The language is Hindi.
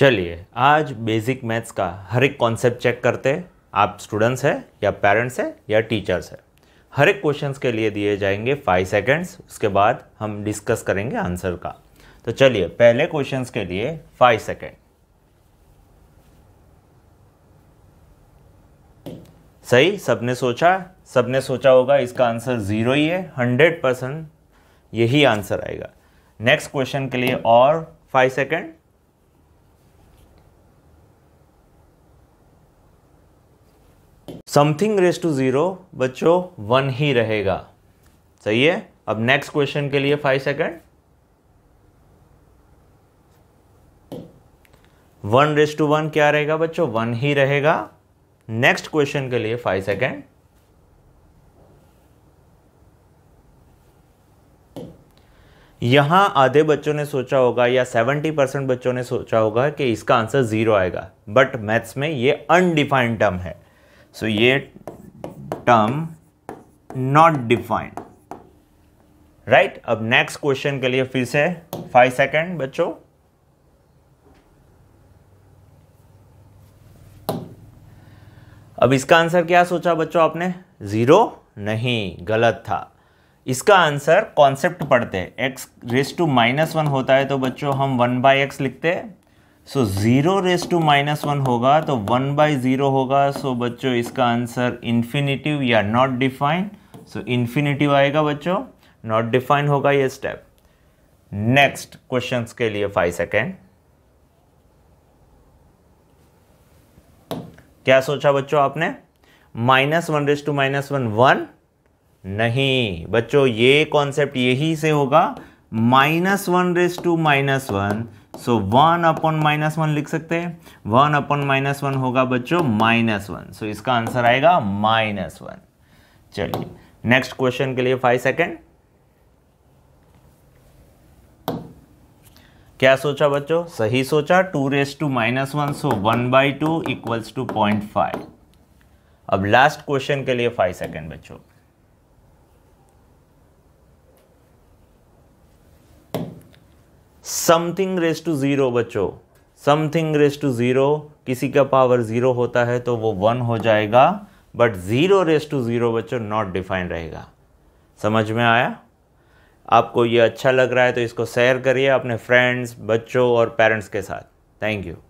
चलिए आज बेसिक मैथ्स का हर एक कॉन्सेप्ट चेक करते हैं आप स्टूडेंट्स हैं या पेरेंट्स हैं या टीचर्स हैं हर एक क्वेश्चंस के लिए दिए जाएंगे फाइव सेकेंड्स उसके बाद हम डिस्कस करेंगे आंसर का तो चलिए पहले क्वेश्चंस के लिए फाइव सेकेंड सही सबने सोचा सबने सोचा होगा इसका आंसर ज़ीरो ही है हंड्रेड परसेंट यही आंसर आएगा नेक्स्ट क्वेश्चन के लिए और five second something raise to zero बच्चों वन ही रहेगा सही है अब नेक्स्ट क्वेश्चन के लिए five second one raise to one क्या रहेगा बच्चों वन ही रहेगा नेक्स्ट क्वेश्चन के लिए फाइव सेकेंड यहां आधे बच्चों ने सोचा होगा या सेवेंटी परसेंट बच्चों ने सोचा होगा कि इसका आंसर ज़ीरो आएगा बट मैथ्स में ये अनडिफाइंड टर्म है सो ये टर्म नॉट डिफाइंड राइट अब नेक्स्ट क्वेश्चन के लिए फिर से फाइव सेकेंड बच्चों अब इसका आंसर क्या सोचा बच्चों आपने ज़ीरो नहीं गलत था इसका आंसर कॉन्सेप्ट पढ़ते हैं X raise to minus one होता है तो बच्चों हम वन बाय एक्स लिखते हैं so zero raise to minus one होगा तो वन बाई ज़ीरो होगा सो so बच्चों इसका आंसर इन्फिनेटिव या नॉट डिफाइन सो इन्फिनेटिव आएगा बच्चों नॉट डिफाइन होगा ये स्टेप नेक्स्ट क्वेश्चंस के लिए फाइव सेकेंड क्या सोचा बच्चों आपने minus one raise to minus one one नहीं बच्चों ये कॉन्सेप्ट यही से होगा minus one raise to minus one so one upon minus one लिख सकते हैं वन अपॉन माइनस वन होगा बच्चों माइनस वन सो इसका आंसर आएगा माइनस वन चलिए नेक्स्ट क्वेश्चन के लिए फाइव सेकेंड क्या सोचा बच्चों सही सोचा two raise to minus one so one by two equals to point five अब लास्ट क्वेश्चन के लिए फाइव सेकेंड बच्चों समथिंग रेस टू ज़ीरो बच्चों समथिंग रेस टू ज़ीरो किसी का पावर ज़ीरो होता है तो वो वन हो जाएगा but zero raise to zero बच्चों नॉट डिफाइन रहेगा समझ में आया आपको ये अच्छा लग रहा है तो इसको शेयर करिए अपने फ्रेंड्स बच्चों और पेरेंट्स के साथ थैंक यू